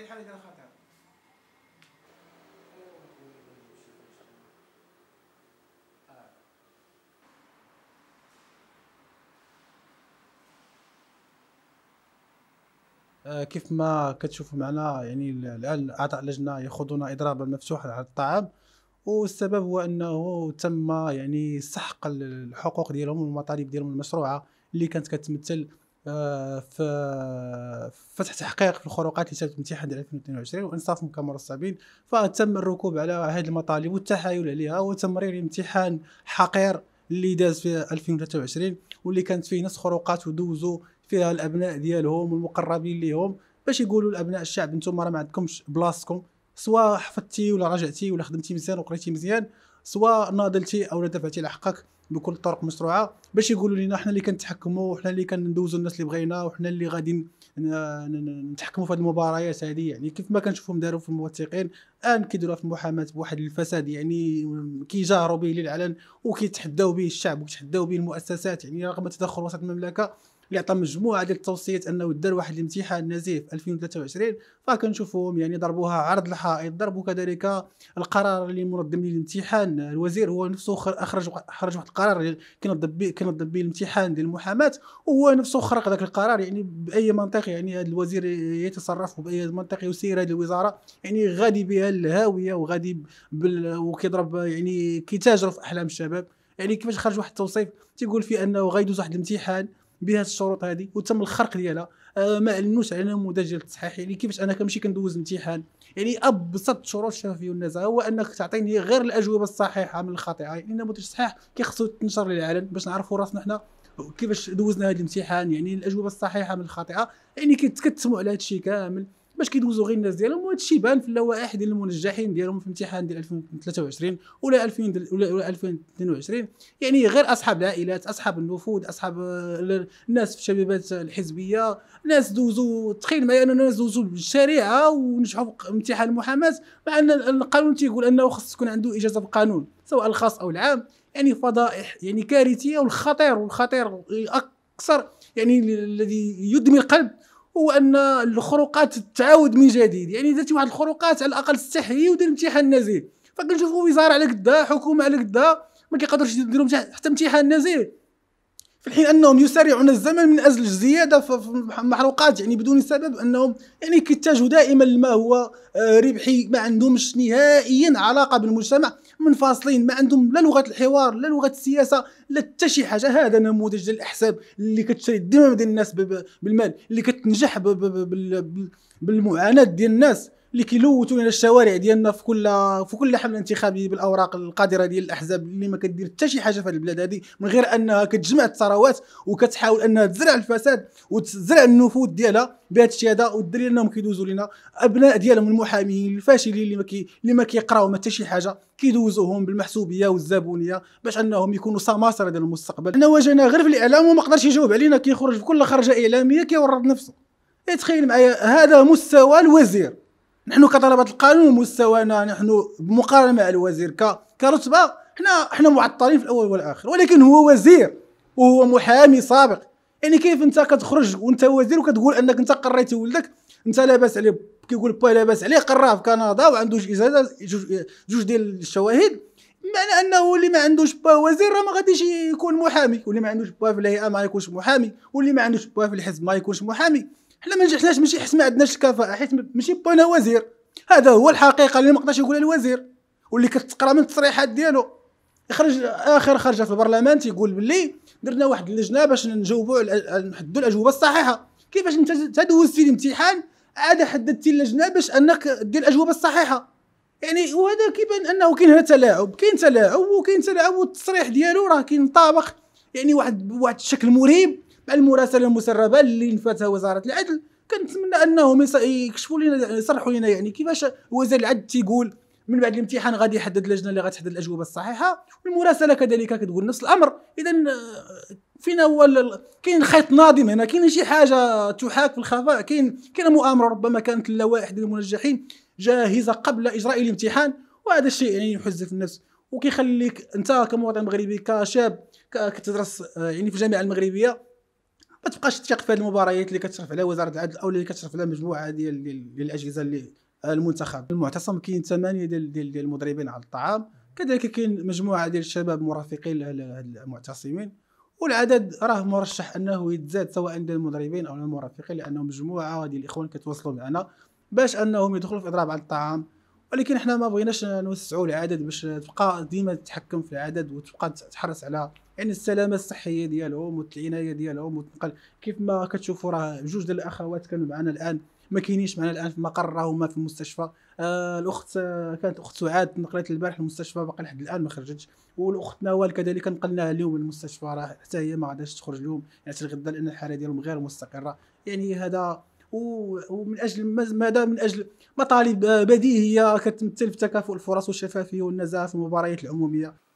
زي آه، كيف ما كتشوفوا معنا يعني الان اعضاء اللجنه يخوضون اضرابا مفتوحا على الطعام والسبب هو انه تم يعني سحق الحقوق ديالهم والمطالب ديالهم المشروعه اللي كانت كتمثل آه، فتح تحقيق في الخروقات اللي سالت الامتحان ديال 2022 وانصافهم كمرصبين فتم الركوب على هذه المطالب والتحايل عليها وتمرير امتحان حقير اللي داز في 2023 واللي كانت فيه نص خروقات ودوزوا فيها الابناء ديالهم والمقربين ليهم باش يقولوا لابناء الشعب انتم راه ما عندكمش بلاصتكم سواء حفظتي ولا رجعتي ولا خدمتي مزيان وقريتي مزيان سواء ناضلتي او دفعتي لحقك بكل الطرق مشروعه باش يقولوا لنا حنا اللي كنتحكموا وحنا اللي كندوزوا الناس اللي بغينا وحنا اللي غادي نتحكموا في هذه المباريات هذه يعني كيف ما كنشوفهم داروا في الموثقين الان كيديروها في المحاماه بواحد الفساد يعني كيجاهروا به للعلن وكيتحداو به الشعب وكيتحداو به المؤسسات يعني رغم تدخل وسط المملكه اللي عطى مجموعه ديال التوصيات انه دار واحد الامتحان نزيه في 2023 فكنشوفهم يعني ضربوها عرض الحائط ضربوا كذلك القرار اللي منظم للامتحان الوزير هو نفسه اخرج خرج واحد القرار كينظم يعني به كينظم به الامتحان ديال المحاماه وهو نفسه خرق ذاك القرار يعني باي منطق يعني هذا الوزير يتصرف وباي منطق يسير هذه الوزاره يعني غادي بها الهاويه وغادي بال وكيضرب يعني كيتاجر في احلام الشباب يعني كيفاش خرج واحد التوصيف تيقول فيه انه غيدوز واحد الامتحان بهذه الشروط هذه وتم الخرق ديالها آه ما علموش على نموذج التصحيح يعني كيفاش انا كنمشي كندوز امتحان يعني ابسط شروط الشفافيه والنزاهه هو انك تعطيني غير الاجوبه الصحيحه من الخاطئه يعني نموذج التصحيح كيخصو يتنشر للعلن باش نعرفوا راسنا حنا كيفاش دوزنا هذا الامتحان يعني الاجوبه الصحيحه من الخاطئه يعني كيتكتموا على هذا الشيء كامل باش كيدوزوا غير الناس ديالهم وهذا الشيء بان في اللوائح ديال المنجحين ديالهم في امتحان ديال 2023 ولا 2000 ولا 2022 يعني غير اصحاب العائلات اصحاب النفوذ اصحاب الناس في الشبيبات الحزبيه ناس دوزوا تخيل معايا ان ناس دوزوا بالشريعه ونجحوا في امتحان المحاماه مع ان القانون تيقول انه خص تكون عنده اجازه في القانون سواء الخاص او العام يعني فضائح يعني كارثيه والخطير والخطير اكثر يعني الذي يدمي القلب هو ان الخروقات تعاود من جديد يعني درتي واحد الخروقات على الاقل استحيي ودير امتحان نزيه فكنشوفوا وزاره على كدا حكومه على كدا ما كيقدروش يديروا حتى امتحان نزيه في الحين انهم يسارعون الزمن من اجل الزياده في المحروقات يعني بدون سبب انهم يعني كيتجهوا دائما لما هو آه، ربحي ما عندهمش نهائيا علاقه بالمجتمع منفصلين ما عندهم لا لغه الحوار لا لغه السياسه لا حتى شي حاجه هذا نموذج ديال الاحزاب اللي كتشري الدماء ديال الناس بالمال اللي كتنجح بالمعاناه ديال الناس اللي كيلوتونا الشوارع ديالنا في كل في كل حمله انتخابيه بالاوراق القادره ديال الاحزاب اللي ما كدير حتى شي حاجه في البلاد هذه من غير انها كتجمع الثروات وكتحاول انها تزرع الفساد وتزرع النفوذ ديالها بهذا الشيء هذا والدليل انهم كيدوزوا لنا ابناء ديالهم المحاميين الفاشلين اللي ما كي اللي ما كيقراو حتى شي حاجه كيدوزوهم بالمحسوبيه والزبونيه باش انهم يكونوا سماسره ديال المستقبل انا واجهنا غير في الاعلام وما قدرش يجاوب علينا كيخرج في كل خرجه اعلاميه كيورط نفسه إيه، تخيل معايا هذا مستوى الوزير نحن كطلبه القانون مستوانا نحن بمقارنه مع الوزير كرتبه حنا حنا معطلين في الاول والاخر ولكن هو وزير وهو محامي سابق يعني كيف انت كتخرج وانت وزير وكتقول انك انت قريتي ولدك انت لاباس عليه كيقول با لاباس عليه قراه في كندا وعنده جوج ازازه جوج, ديال الشواهد معنى انه اللي ما عندوش با وزير راه ما غاديش يكون محامي واللي ما عندوش با في الهيئه ما يكونش محامي واللي ما عندوش با في الحزب ما يكونش محامي حنا ما نجحناش ماشي حيت ما عندناش الكفاءه حيت ماشي بغينا وزير هذا هو الحقيقه اللي ما قدرش يقولها الوزير واللي كتقرا من التصريحات ديالو يخرج اخر خرجه في البرلمان تيقول باللي درنا واحد اللجنه باش نجاوبوا نحدوا الاجوبه الصحيحه كيفاش انت تدوزتي الامتحان عاد حددتي اللجنه باش انك دير الاجوبه الصحيحه يعني وهذا كيبان انه كاين هنا تلاعب كاين تلاعب وكاين تلاعب والتصريح ديالو راه كينطابق يعني واحد واحد الشكل مريب المراسله المسربه اللي نفاتها وزاره العدل كنتمنى انهم يكشفوا لنا يصرحوا لنا يعني كيفاش وزير العدل تيقول من بعد الامتحان غادي يحدد اللجنه اللي غتحدد الاجوبه الصحيحه والمراسله كذلك كتقول نفس الامر اذا فينا هو كاين خيط ناظم هنا كاين شي حاجه تحاك في الخفاء كاين كاين مؤامره ربما كانت اللوائح المنجحين جاهزه قبل اجراء الامتحان وهذا الشيء يعني يحز في النفس وكيخليك انت كمواطن مغربي كشاب كتدرس يعني في الجامعه المغربيه ما تبقاش تثق في هذه المباريات اللي كتصرف عليها وزاره العدل او اللي كتصرف عليها مجموعه ديال ديال الاجهزه اللي المنتخب المعتصم كاين ثمانيه ديال ديال المدربين على الطعام كذلك كاين مجموعه ديال الشباب مرافقين للمعتصمين والعدد راه مرشح انه يتزاد سواء ديال المدربين او المرافقين لانه مجموعه ديال الاخوان كتواصلوا معنا باش انهم يدخلوا في اضراب على الطعام ولكن احنا ما بغيناش نوسعوا العدد باش تبقى ديما تتحكم في العدد وتبقى تحرص على يعني السلامه الصحيه ديالهم والعنايه ديالهم وتنقل كيف ما كتشوفوا راه جوج ديال الاخوات كانوا معنا الان ما كاينينش معنا الان في مقر راهما في المستشفى آه الاخت آه كانت اخت سعاد نقلت البارح المستشفى باقي لحد الان ما خرجتش والاخت نوال كذلك نقلناها اليوم للمستشفى راه حتى هي ما غاداش تخرج اليوم يعني الغدا لان الحاله ديالهم غير مستقره يعني هذا ومن اجل ماذا من اجل مطالب آه، بديهيه كتمثل في تكافؤ الفرص والشفافيه والنزاهه في المباريات العموميه